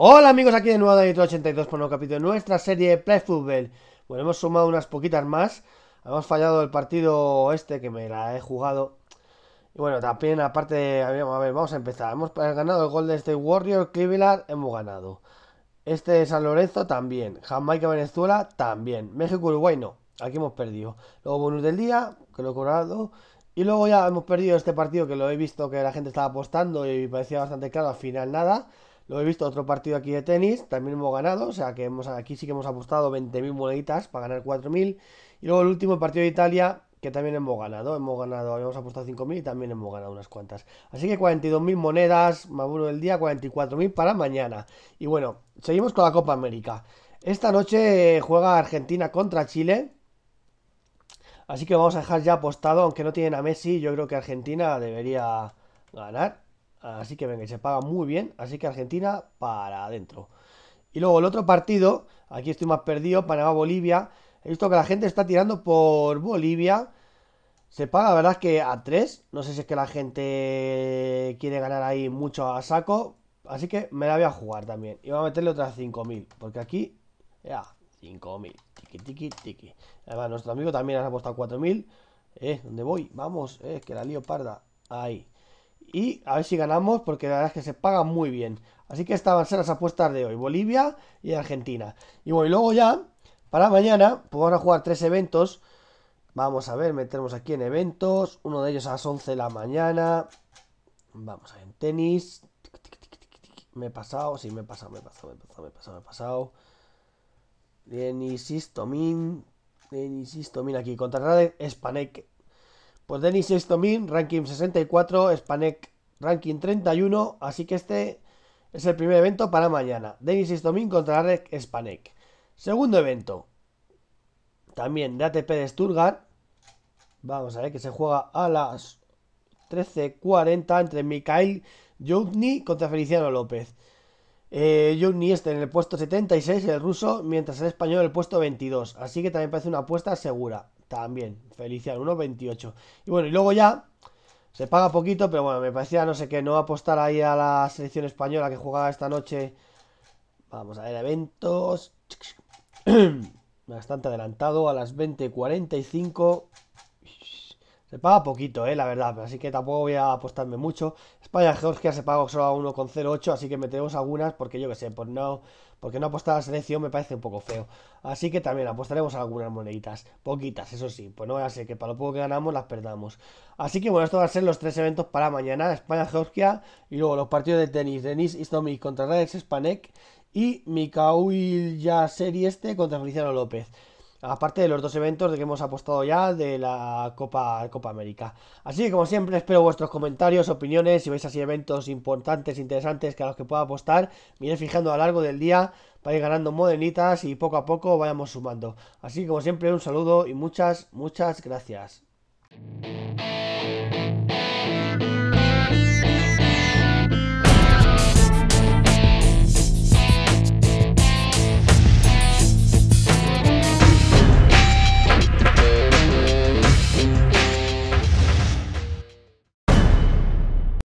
Hola amigos, aquí de nuevo David82 por un nuevo capítulo de nuestra serie de Play Football. Bueno, hemos sumado unas poquitas más. Hemos fallado el partido este que me la he jugado. Y bueno, también aparte, a vamos a empezar. Hemos ganado el gol de este Warrior, Cleveland, hemos ganado. Este de San Lorenzo también. Jamaica, Venezuela también. México, Uruguay no. Aquí hemos perdido. Luego bonus del día, que lo he cobrado. Y luego ya hemos perdido este partido que lo he visto que la gente estaba apostando y parecía bastante claro. Al final nada. Lo he visto otro partido aquí de tenis, también hemos ganado, o sea que hemos, aquí sí que hemos apostado 20.000 moneditas para ganar 4.000. Y luego el último partido de Italia, que también hemos ganado, hemos ganado, habíamos apostado 5.000 y también hemos ganado unas cuantas. Así que 42.000 monedas, más del día, 44.000 para mañana. Y bueno, seguimos con la Copa América. Esta noche juega Argentina contra Chile. Así que vamos a dejar ya apostado, aunque no tienen a Messi, yo creo que Argentina debería ganar. Así que venga, se paga muy bien. Así que Argentina para adentro. Y luego el otro partido, aquí estoy más perdido, Panamá-Bolivia. He visto que la gente está tirando por Bolivia. Se paga, la verdad que a 3. No sé si es que la gente quiere ganar ahí mucho a saco. Así que me la voy a jugar también. Y voy a meterle otras 5.000. Porque aquí, ya, 5.000. Tiki, tiki, tiki. nuestro amigo también ha apostado 4.000. Eh, ¿dónde voy? Vamos, eh, que la lío parda. Ahí y a ver si ganamos porque la verdad es que se paga muy bien. Así que estas van a ser las apuestas de hoy, Bolivia y Argentina. Y bueno, y luego ya, para mañana, pues a jugar tres eventos. Vamos a ver, metemos aquí en eventos, uno de ellos a las 11 de la mañana. Vamos a ver, en tenis. Me he pasado, sí, me he pasado, me he pasado, me he pasado, me he pasado, me he pasado. Denis Istomin, aquí, contra Spanek pues Denis Istomin, ranking 64, Spanek, ranking 31, así que este es el primer evento para mañana. Denis Istomin contra Arek Spanek. Segundo evento, también de ATP de Vamos a ver que se juega a las 13.40 entre Mikhail Joutny contra Feliciano López. Eh, está en el puesto 76, el ruso, mientras el español en el puesto 22. Así que también parece una apuesta segura. También, felicidad, 1.28. Y bueno, y luego ya se paga poquito, pero bueno, me parecía, no sé qué, no apostar ahí a la selección española que jugaba esta noche. Vamos a ver, eventos. Bastante adelantado, a las 20.45. Se paga poquito, eh, la verdad, así que tampoco voy a apostarme mucho. España-Georgia se paga solo a 1,08, así que metemos algunas porque yo que sé, pues no, porque no apostar a la selección me parece un poco feo. Así que también apostaremos a algunas moneditas, poquitas, eso sí, pues no voy a ser que para lo poco que ganamos las perdamos. Así que bueno, estos van a ser los tres eventos para mañana, España-Georgia y luego los partidos de tenis, Denis Istomic contra Rex Spanek y ya Yasseri este contra Feliciano López aparte de los dos eventos de que hemos apostado ya de la Copa, Copa América. Así que como siempre espero vuestros comentarios, opiniones, si veis así eventos importantes, interesantes que a los que pueda apostar, me fijando a lo largo del día para ir ganando modernitas y poco a poco vayamos sumando. Así que como siempre un saludo y muchas, muchas gracias.